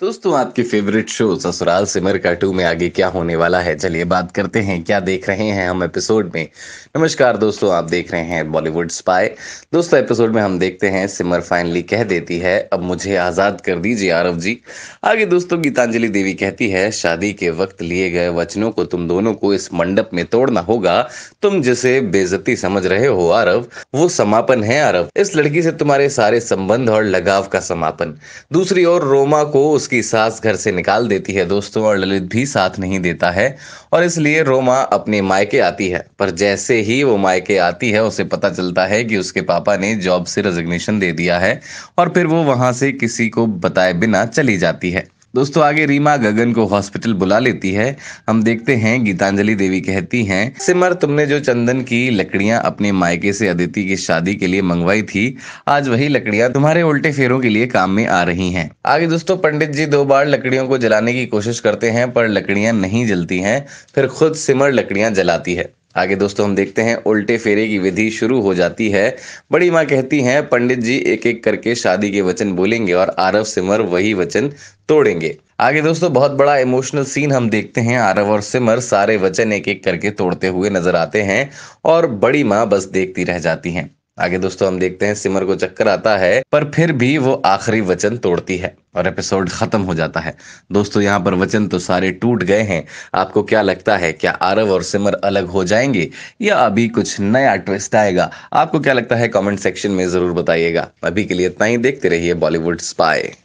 दोस्तों आपके favourite show ससुराल सिमर का टू में आगे क्या होने वाला है चलिए बात करते हैं क्या देख रहे हैं हम एपिसोड में नमस्कार दोस्तों आप देख रहे हैं बॉलीवुड स्पाई दोस्तों एपिसोड में हम देखते हैं सिमर फाइनली कह देती है अब मुझे आज़ाद कर दीजिए आरव जी आगे दोस्तों गीतांजलि देवी कहती है शादी के वक्त लिए गए वचनों को तुम दोनों को इस मंडप में तोड़ना होगा तुम जिसे बेजती समझ रहे हो आरव वो समापन है आरव इस लड़की से तुम्हारे सारे संबंध और लगाव का समापन दूसरी ओर रोमा को उसकी सास घर से निकाल देती है दोस्तों और ललित भी साथ नहीं देता है और इसलिए रोमा अपने मायके आती है पर जैसे ही वो मायके आती है उसे पता चलता है कि उसके पापा ने जॉब से रेजिग्नेशन दे दिया है और फिर वो वहां से किसी को बताए बिना चली जाती है दोस्तों आगे रीमा गगन को हॉस्पिटल बुला लेती है हम देखते हैं गीतांजलि देवी कहती हैं सिमर तुमने जो चंदन की लकड़ियां अपने मायके से अदिति की शादी के लिए मंगवाई थी आज वही लकड़ियां तुम्हारे उल्टे फेरों के लिए काम में आ रही हैं आगे दोस्तों पंडित जी दो बार लकड़ियों को जलाने की कोशिश करते हैं पर लकड़ियां नहीं जलती हैं फिर खुद सिमर लकड़ियां जलाती है आगे दोस्तों हम देखते हैं उल्टे फेरे की विधि शुरू हो जाती है बड़ी माँ कहती हैं पंडित जी एक एक करके शादी के वचन बोलेंगे और आरव सिमर वही वचन तोड़ेंगे आगे दोस्तों बहुत बड़ा इमोशनल सीन हम देखते हैं आरव और सिमर सारे वचन एक एक करके तोड़ते हुए नजर आते हैं और बड़ी माँ बस देखती रह जाती हैं आगे दोस्तों हम देखते हैं सिमर को चक्कर आता है पर फिर भी वो आखिरी वचन तोड़ती है और एपिसोड खत्म हो जाता है दोस्तों यहाँ पर वचन तो सारे टूट गए हैं आपको क्या लगता है क्या आरव और सिमर अलग हो जाएंगे या अभी कुछ नया ट्विस्ट आएगा आपको क्या लगता है कमेंट सेक्शन में जरूर बताइएगा अभी के लिए इतना ही देखते रहिए बॉलीवुड स्पाई